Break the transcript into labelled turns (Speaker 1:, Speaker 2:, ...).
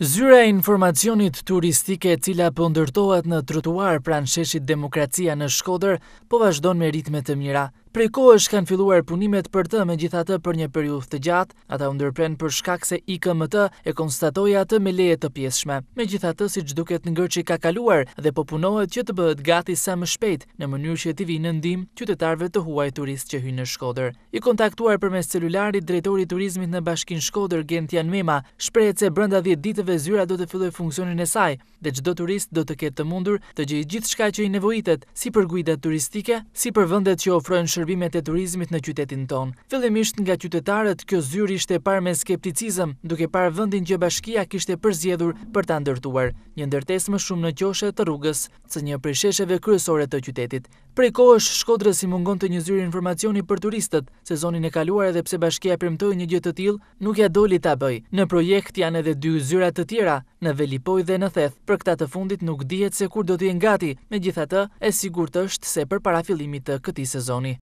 Speaker 1: Zyra e informacionit turistike e cila pëndërtohet po në trotuar pranë sheshit demokracia në Shkoder po vazhdon me ritme të mira. Prej kohë është kanë filluar punimet për të me gjitha të për një periuth të gjatë, ata underprenë për shkak se IKMT e konstatoja të me leje të pjeshme. Me gjitha të si gjduket në ngërë që i ka kaluar dhe po punohet që të bëhet gati sa më shpejt në mënyrë që të vinë në ndim qytetarve të huaj turist që hynë në Shkoder. I kontaktuar për mes celularit drejtori turizmit në bashkin Shkoder, Gent Jan Mema, shprejt se brënda 10 ditëve zyra do të filloj funksionin e saj dhe gjdo turist do të ketë të mundur të gjithë gjithë që i nevojitet, si për gujdet turistike, si për vëndet që ofrojnë shërbimet e turizmit në qytetin ton. Fillimisht nga qytetarët, kjo zyrë ishte parë me skepticizëm, duke parë vendin që bashkia kishte përzgjedhur për ta ndërtuar, një ndërtesë më shumë në qoshe të rrugës, së një prej kryesore të qytetit. Prej është Shkodrës i mungonte një zyrë informacioni për turistët. zonin e kaluar edhe pse bashkia përmtoj një gjë të tillë, nuk ja doli ta bëj. Në projekt janë edhe dy zyra të tjera, në Velipoj dhe në Theth. Për këtë të fundit nuk dihet se kur do të jenë gati. Megjithatë, e sigurt është se për fillimit të këtij sezoni